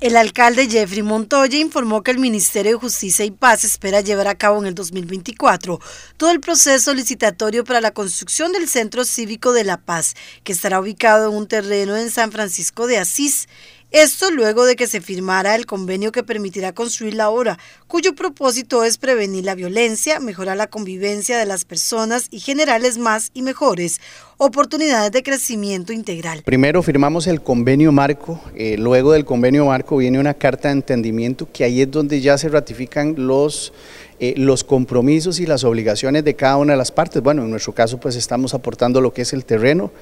El alcalde Jeffrey Montoya informó que el Ministerio de Justicia y Paz espera llevar a cabo en el 2024 todo el proceso licitatorio para la construcción del Centro Cívico de La Paz, que estará ubicado en un terreno en San Francisco de Asís. Esto luego de que se firmara el convenio que permitirá construir la obra, cuyo propósito es prevenir la violencia, mejorar la convivencia de las personas y generarles más y mejores oportunidades de crecimiento integral. Primero firmamos el convenio marco, eh, luego del convenio marco viene una carta de entendimiento que ahí es donde ya se ratifican los eh, los compromisos y las obligaciones de cada una de las partes. Bueno, en nuestro caso pues estamos aportando lo que es el terreno,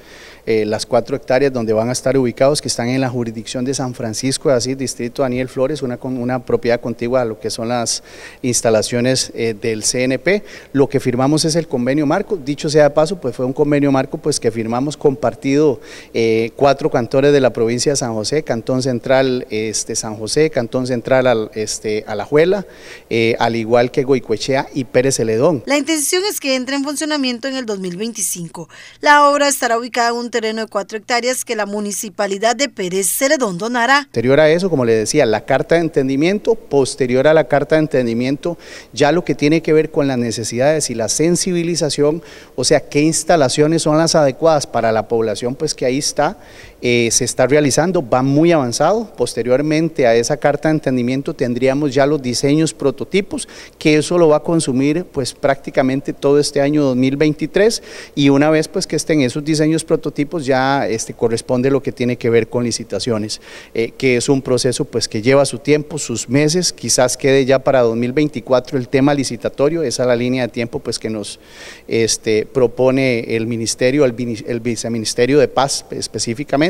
eh, las cuatro hectáreas donde van a estar ubicados que están en la jurisdicción de San Francisco así distrito Daniel Flores, una, una propiedad contigua a lo que son las instalaciones eh, del CNP. Lo que firmamos es el convenio marco, dicho sea de paso, pues fue un convenio marco pues que firmamos compartido cuatro cantores de la provincia de San José, Cantón Central este, San José, Cantón Central al, este, Alajuela, al igual que cuechea y Pérez Celedón. La intención es que entre en funcionamiento en el 2025. La obra estará ubicada en un terreno de cuatro hectáreas que la municipalidad de Pérez Celedón donará. Anterior a eso, como le decía, la carta de entendimiento, posterior a la carta de entendimiento, ya lo que tiene que ver con las necesidades y la sensibilización, o sea, qué instalaciones son las adecuadas para la población, pues que ahí está eh, se está realizando, va muy avanzado. Posteriormente a esa carta de entendimiento tendríamos ya los diseños prototipos, que eso lo va a consumir pues prácticamente todo este año 2023 y una vez pues que estén esos diseños prototipos ya este, corresponde lo que tiene que ver con licitaciones, eh, que es un proceso pues que lleva su tiempo, sus meses, quizás quede ya para 2024 el tema licitatorio, esa es la línea de tiempo pues que nos este, propone el ministerio, el viceministerio de paz específicamente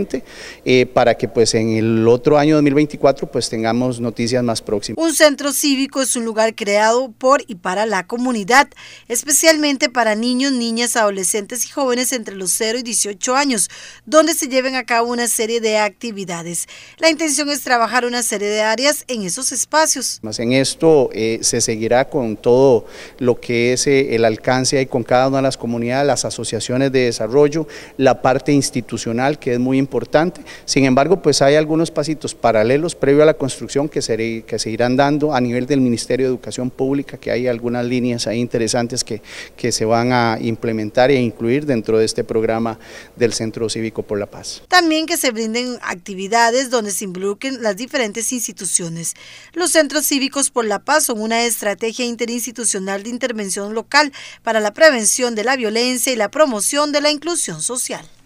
eh, para que pues en el otro año 2024 pues tengamos noticias más próximas. Un centro cívico es un lugar creado por y para la comunidad, especialmente para niños, niñas, adolescentes y jóvenes entre los 0 y 18 años, donde se lleven a cabo una serie de actividades. La intención es trabajar una serie de áreas en esos espacios. Más en esto eh, se seguirá con todo lo que es eh, el alcance y con cada una de las comunidades, las asociaciones de desarrollo, la parte institucional que es muy importante importante. Sin embargo, pues hay algunos pasitos paralelos previo a la construcción que se, irán dando a nivel del Ministerio de Educación Pública, que hay algunas líneas ahí interesantes que, que se van a implementar e incluir dentro de este programa del Centro Cívico por la Paz. También que se brinden actividades donde se involucren las diferentes instituciones. Los Centros Cívicos por la Paz son una estrategia interinstitucional de intervención local para la prevención de la violencia y la promoción de la inclusión social.